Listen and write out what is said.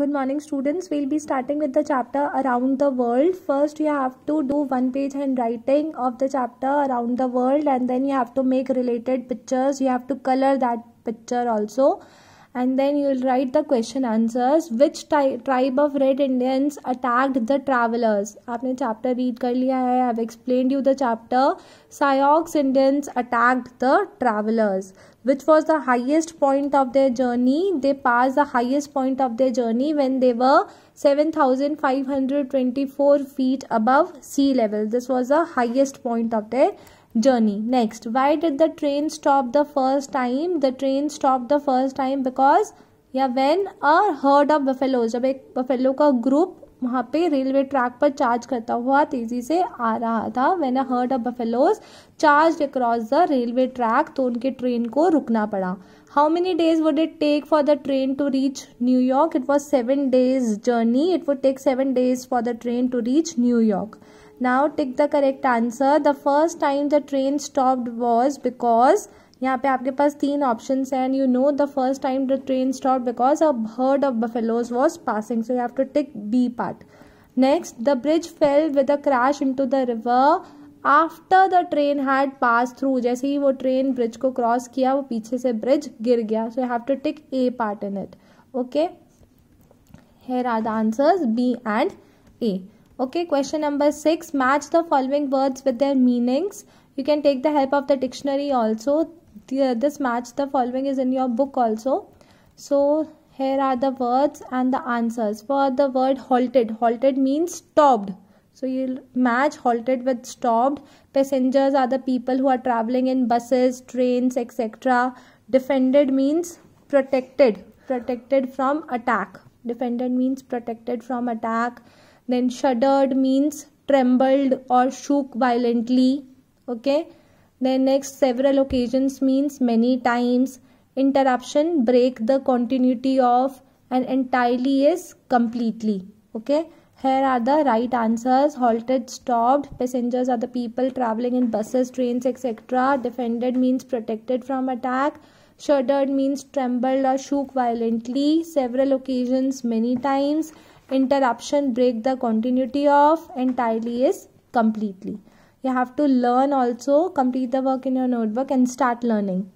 Good morning students. We'll be starting with the chapter around the world. First you have to do one page handwriting of the chapter around the world and then you have to make related pictures. You have to color that picture also and then you'll write the question answers which tribe of red indians attacked the travelers aapne chapter read kar liya hai i have explained you the chapter sioux indians attacked the travelers which was the highest point of their journey they passed the highest point of their journey when they were 7524 feet above sea level this was the highest point of their journey next why did the train stop the first time the train stopped the first time because या when a herd of buffalo jab एक buffalo का group वहाँ पे railway track पर charge करता हुआ तेजी से आ रहा था when a herd of buffaloes charge across the railway track तो उनके ट्रेन को रुकना पड़ा how many days would it take for the train to reach New York it was seven days journey it would take seven days for the train to reach New York now tick the correct answer the first time the train stopped was because यहाँ पे आपके पास तीन option है and you know the first time the train stop because a herd of buffaloes was passing so you have to tick B part next the bridge fell with a crash into the river after the train had pass through जैसे ही वो train bridge को cross किया वो पीछे से bridge गिर गया so you have to tick A part in it okay here are the answers B and A Okay, question number 6. Match the following words with their meanings. You can take the help of the dictionary also. The, this match the following is in your book also. So, here are the words and the answers. For the word halted, halted means stopped. So, you'll match halted with stopped. Passengers are the people who are traveling in buses, trains, etc. Defended means protected, protected from attack. Defended means protected from attack then shuddered means trembled or shook violently. Okay. Then next several occasions means many times. Interruption break the continuity of and entirely is completely. Okay. Here are the right answers. Halted, stopped. Passengers are the people traveling in buses, trains, etc. Defended means protected from attack. Shuddered means trembled or shook violently. Several occasions, many times interruption break the continuity of entirely is completely you have to learn also complete the work in your notebook and start learning